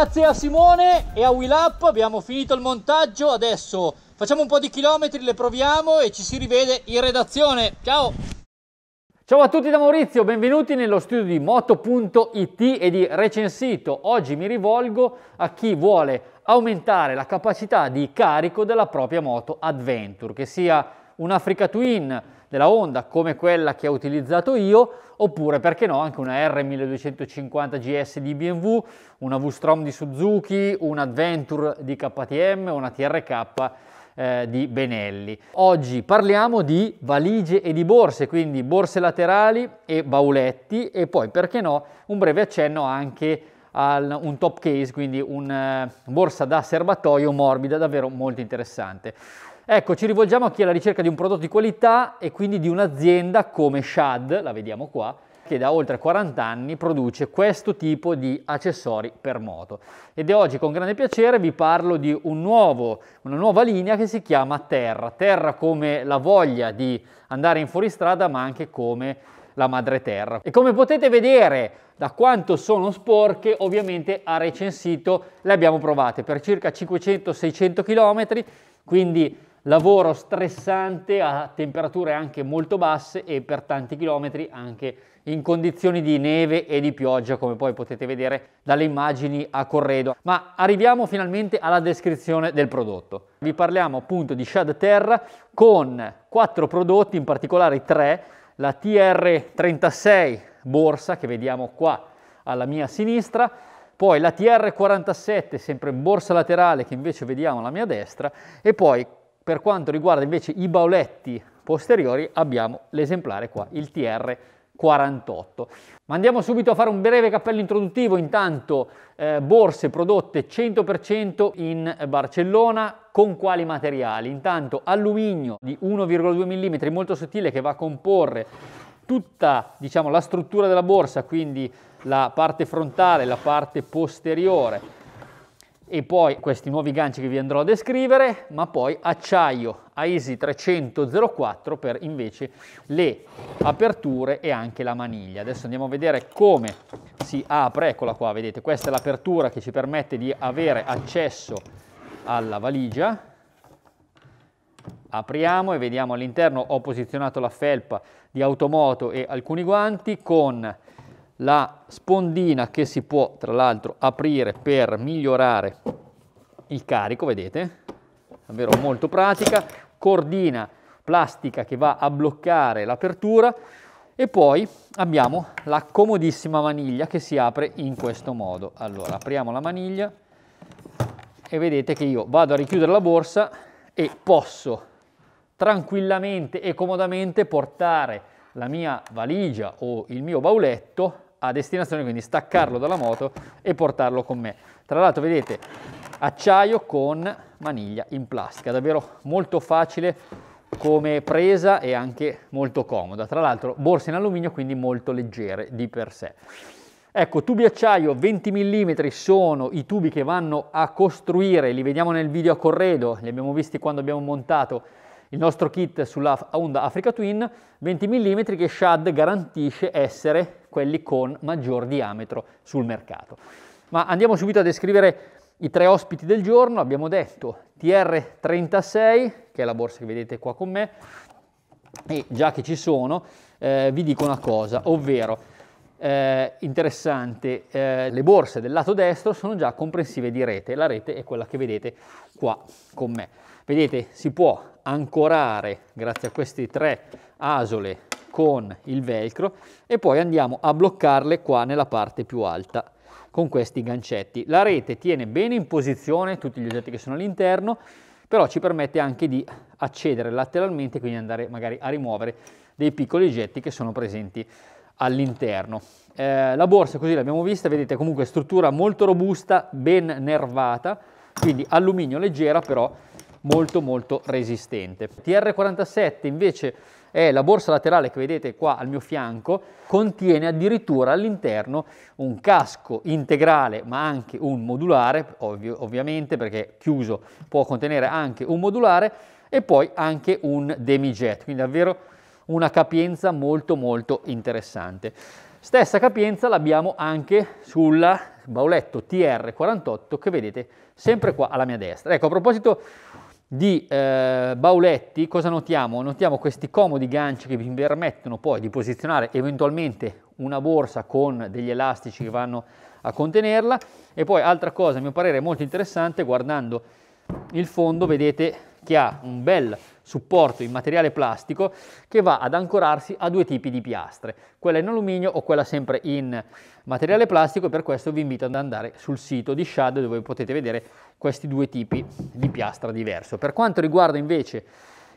Grazie a Simone e a Will Up, abbiamo finito il montaggio, adesso facciamo un po' di chilometri, le proviamo e ci si rivede in redazione. Ciao! Ciao a tutti da Maurizio, benvenuti nello studio di moto.it e di Recensito. Oggi mi rivolgo a chi vuole aumentare la capacità di carico della propria moto Adventure, che sia un Africa Twin, della Honda come quella che ho utilizzato io, oppure perché no anche una R1250 GS di BMW, una V-Strom di Suzuki, un Adventure di KTM, una TRK eh, di Benelli. Oggi parliamo di valigie e di borse, quindi borse laterali e bauletti e poi perché no un breve accenno anche al, un top case, quindi una eh, borsa da serbatoio morbida davvero molto interessante. Ecco, ci rivolgiamo a chi è alla ricerca di un prodotto di qualità e quindi di un'azienda come Shad, la vediamo qua, che da oltre 40 anni produce questo tipo di accessori per moto. Ed oggi con grande piacere vi parlo di un nuovo, una nuova linea che si chiama Terra. Terra come la voglia di andare in fuoristrada ma anche come la madre terra. E come potete vedere da quanto sono sporche, ovviamente a recensito le abbiamo provate per circa 500-600 km, quindi lavoro stressante a temperature anche molto basse e per tanti chilometri anche in condizioni di neve e di pioggia come poi potete vedere dalle immagini a corredo. Ma arriviamo finalmente alla descrizione del prodotto. Vi parliamo appunto di Shad Terra con quattro prodotti, in particolare tre, la TR36 borsa che vediamo qua alla mia sinistra, poi la TR47 sempre borsa laterale che invece vediamo alla mia destra e poi per quanto riguarda invece i bauletti posteriori abbiamo l'esemplare qua, il TR48. Ma andiamo subito a fare un breve cappello introduttivo, intanto eh, borse prodotte 100% in Barcellona, con quali materiali? Intanto alluminio di 1,2 mm molto sottile che va a comporre tutta diciamo, la struttura della borsa, quindi la parte frontale, la parte posteriore, e poi questi nuovi ganci che vi andrò a descrivere, ma poi acciaio AESI 3004 per invece le aperture e anche la maniglia. Adesso andiamo a vedere come si apre, eccola qua, vedete, questa è l'apertura che ci permette di avere accesso alla valigia. Apriamo e vediamo all'interno ho posizionato la felpa di automoto e alcuni guanti con la spondina che si può tra l'altro aprire per migliorare il carico, vedete? Davvero molto pratica, cordina plastica che va a bloccare l'apertura e poi abbiamo la comodissima maniglia che si apre in questo modo. Allora, apriamo la maniglia e vedete che io vado a richiudere la borsa e posso tranquillamente e comodamente portare la mia valigia o il mio bauletto a destinazione, quindi staccarlo dalla moto e portarlo con me. Tra l'altro vedete acciaio con maniglia in plastica, davvero molto facile come presa e anche molto comoda. Tra l'altro borse in alluminio quindi molto leggere di per sé. Ecco, tubi acciaio 20 mm sono i tubi che vanno a costruire, li vediamo nel video a corredo, li abbiamo visti quando abbiamo montato il nostro kit sulla Honda Africa Twin 20 mm che Shad garantisce essere quelli con maggior diametro sul mercato. Ma andiamo subito a descrivere i tre ospiti del giorno, abbiamo detto TR36, che è la borsa che vedete qua con me, e già che ci sono eh, vi dico una cosa, ovvero eh, interessante, eh, le borse del lato destro sono già comprensive di rete, la rete è quella che vedete qua con me. Vedete, si può ancorare grazie a queste tre asole con il velcro e poi andiamo a bloccarle qua nella parte più alta con questi gancetti. La rete tiene bene in posizione tutti gli oggetti che sono all'interno, però ci permette anche di accedere lateralmente, quindi andare magari a rimuovere dei piccoli oggetti che sono presenti all'interno. Eh, la borsa così l'abbiamo vista, vedete comunque struttura molto robusta, ben nervata, quindi alluminio leggera però molto molto resistente. TR47 invece è la borsa laterale che vedete qua al mio fianco, contiene addirittura all'interno un casco integrale ma anche un modulare, ovvio, ovviamente perché chiuso può contenere anche un modulare e poi anche un demijet, quindi davvero una capienza molto molto interessante. Stessa capienza l'abbiamo anche sul bauletto TR48 che vedete sempre qua alla mia destra. Ecco, a proposito di eh, bauletti cosa notiamo? Notiamo questi comodi ganci che vi permettono poi di posizionare eventualmente una borsa con degli elastici che vanno a contenerla e poi altra cosa a mio parere molto interessante guardando il fondo vedete che ha un bel supporto in materiale plastico che va ad ancorarsi a due tipi di piastre, quella in alluminio o quella sempre in materiale plastico per questo vi invito ad andare sul sito di Shad dove potete vedere questi due tipi di piastra diverso. Per quanto riguarda invece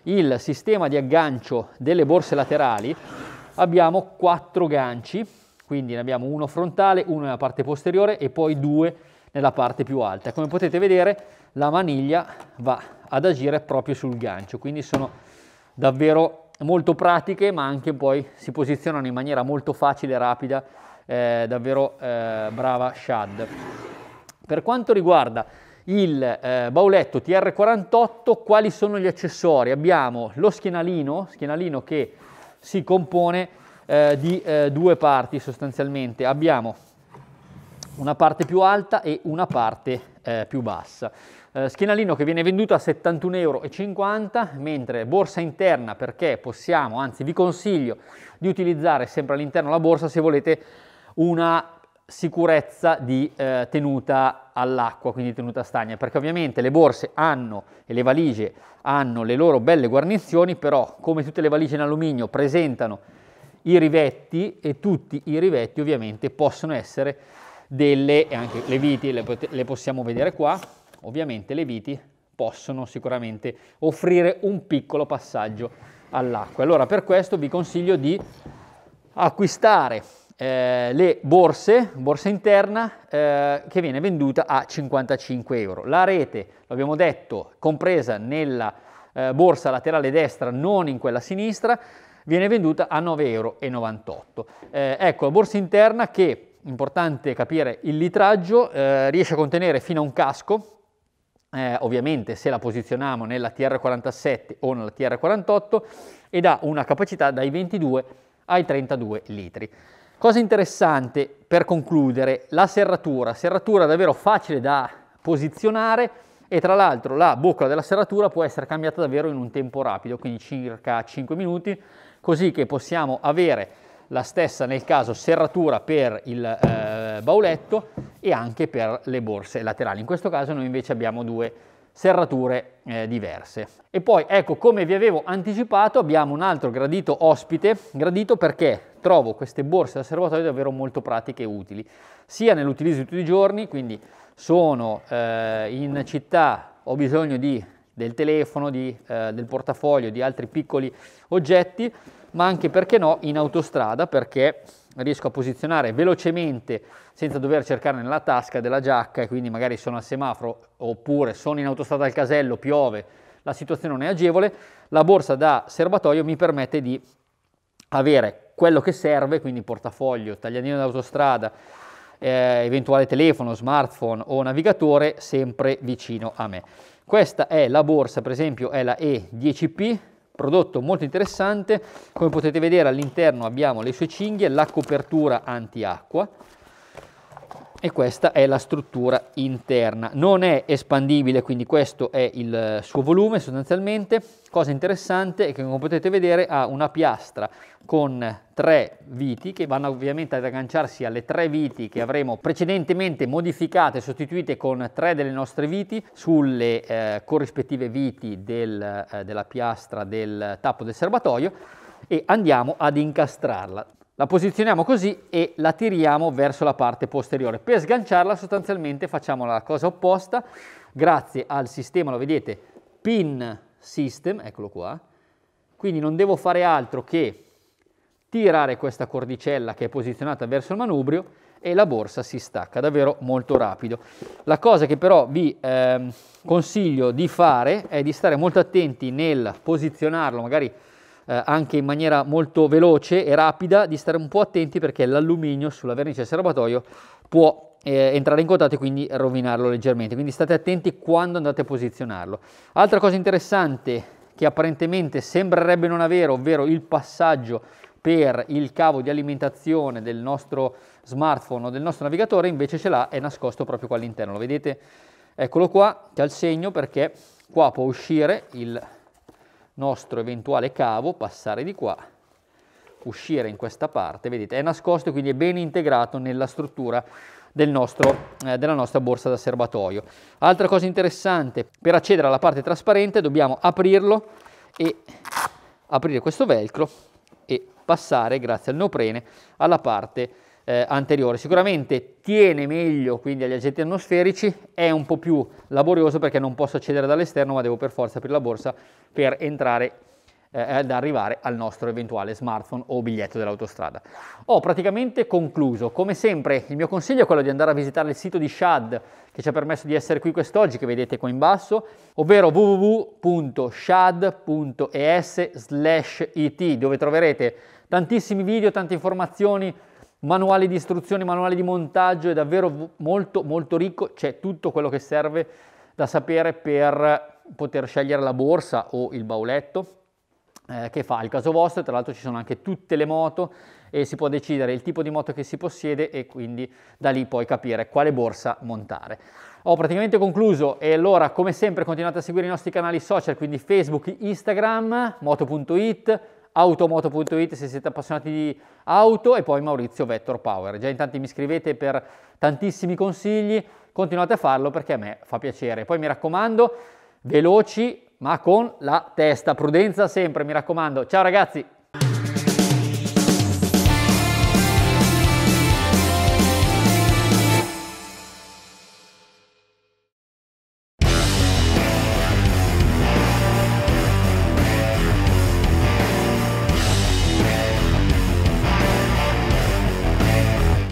il sistema di aggancio delle borse laterali abbiamo quattro ganci, quindi ne abbiamo uno frontale, uno nella parte posteriore e poi due nella parte più alta. Come potete vedere la maniglia va ad agire proprio sul gancio, quindi sono davvero molto pratiche ma anche poi si posizionano in maniera molto facile e rapida, eh, davvero eh, brava Shad. Per quanto riguarda il eh, bauletto TR48, quali sono gli accessori? Abbiamo lo schienalino, schienalino che si compone eh, di eh, due parti sostanzialmente, abbiamo una parte più alta e una parte eh, più bassa. Eh, schienalino che viene venduto a 71,50 euro, mentre borsa interna perché possiamo, anzi vi consiglio di utilizzare sempre all'interno la borsa se volete una sicurezza di eh, tenuta all'acqua, quindi tenuta stagna, perché ovviamente le borse hanno e le valigie hanno le loro belle guarnizioni, però come tutte le valigie in alluminio presentano i rivetti e tutti i rivetti ovviamente possono essere delle, e anche le viti le, le possiamo vedere qua, ovviamente le viti possono sicuramente offrire un piccolo passaggio all'acqua. Allora per questo vi consiglio di acquistare eh, le borse, borsa interna eh, che viene venduta a 55 euro. La rete, l'abbiamo detto, compresa nella eh, borsa laterale destra, non in quella sinistra, viene venduta a 9,98 euro. Eh, ecco, la borsa interna che importante capire il litraggio, eh, riesce a contenere fino a un casco, eh, ovviamente se la posizioniamo nella TR47 o nella TR48, ed ha una capacità dai 22 ai 32 litri. Cosa interessante per concludere, la serratura, serratura davvero facile da posizionare e tra l'altro la bocca della serratura può essere cambiata davvero in un tempo rapido, quindi circa 5 minuti, così che possiamo avere la stessa nel caso serratura per il eh, bauletto e anche per le borse laterali. In questo caso noi invece abbiamo due serrature eh, diverse. E poi ecco come vi avevo anticipato abbiamo un altro gradito ospite, gradito perché trovo queste borse da serbatoio davvero molto pratiche e utili, sia nell'utilizzo di tutti i giorni, quindi sono eh, in città, ho bisogno di del telefono, di, eh, del portafoglio, di altri piccoli oggetti, ma anche perché no in autostrada perché riesco a posizionare velocemente senza dover cercare nella tasca della giacca e quindi magari sono al semaforo oppure sono in autostrada al casello, piove, la situazione non è agevole, la borsa da serbatoio mi permette di avere quello che serve, quindi portafoglio, tagliandino d'autostrada, eh, eventuale telefono, smartphone o navigatore sempre vicino a me. Questa è la borsa, per esempio è la E10P, prodotto molto interessante, come potete vedere all'interno abbiamo le sue cinghie, la copertura antiacqua, e questa è la struttura interna. Non è espandibile, quindi questo è il eh, suo volume sostanzialmente. Cosa interessante è che come potete vedere ha una piastra con tre viti che vanno ovviamente ad agganciarsi alle tre viti che avremo precedentemente modificate e sostituite con tre delle nostre viti sulle eh, corrispettive viti del, eh, della piastra del tappo del serbatoio e andiamo ad incastrarla. La posizioniamo così e la tiriamo verso la parte posteriore. Per sganciarla sostanzialmente facciamo la cosa opposta grazie al sistema, lo vedete, pin system, eccolo qua. Quindi non devo fare altro che tirare questa cordicella che è posizionata verso il manubrio e la borsa si stacca davvero molto rapido. La cosa che però vi eh, consiglio di fare è di stare molto attenti nel posizionarlo magari eh, anche in maniera molto veloce e rapida di stare un po' attenti perché l'alluminio sulla vernice del serbatoio può eh, entrare in contatto e quindi rovinarlo leggermente. Quindi state attenti quando andate a posizionarlo. Altra cosa interessante che apparentemente sembrerebbe non avere, ovvero il passaggio per il cavo di alimentazione del nostro smartphone o del nostro navigatore, invece ce l'ha, è nascosto proprio qua all'interno. Lo vedete? Eccolo qua, che ha il segno perché qua può uscire il nostro eventuale cavo, passare di qua, uscire in questa parte, vedete è nascosto quindi è ben integrato nella struttura del nostro, eh, della nostra borsa da serbatoio. Altra cosa interessante, per accedere alla parte trasparente dobbiamo aprirlo e aprire questo velcro e passare grazie al neoprene alla parte trasparente eh, anteriore. Sicuramente tiene meglio quindi agli agenti atmosferici, è un po' più laborioso perché non posso accedere dall'esterno ma devo per forza aprire la borsa per entrare eh, ad arrivare al nostro eventuale smartphone o biglietto dell'autostrada. Ho praticamente concluso, come sempre il mio consiglio è quello di andare a visitare il sito di Shad che ci ha permesso di essere qui quest'oggi che vedete qua in basso, ovvero www.shad.es/it dove troverete tantissimi video, tante informazioni manuale di istruzioni, manuale di montaggio, è davvero molto molto ricco, c'è tutto quello che serve da sapere per poter scegliere la borsa o il bauletto eh, che fa il caso vostro, tra l'altro ci sono anche tutte le moto e si può decidere il tipo di moto che si possiede e quindi da lì poi capire quale borsa montare. Ho praticamente concluso e allora come sempre continuate a seguire i nostri canali social, quindi Facebook, Instagram, moto.it, automoto.it se siete appassionati di auto e poi Maurizio Vettor Power. Già in tanti mi scrivete per tantissimi consigli, continuate a farlo perché a me fa piacere. Poi mi raccomando, veloci ma con la testa, prudenza sempre, mi raccomando. Ciao ragazzi!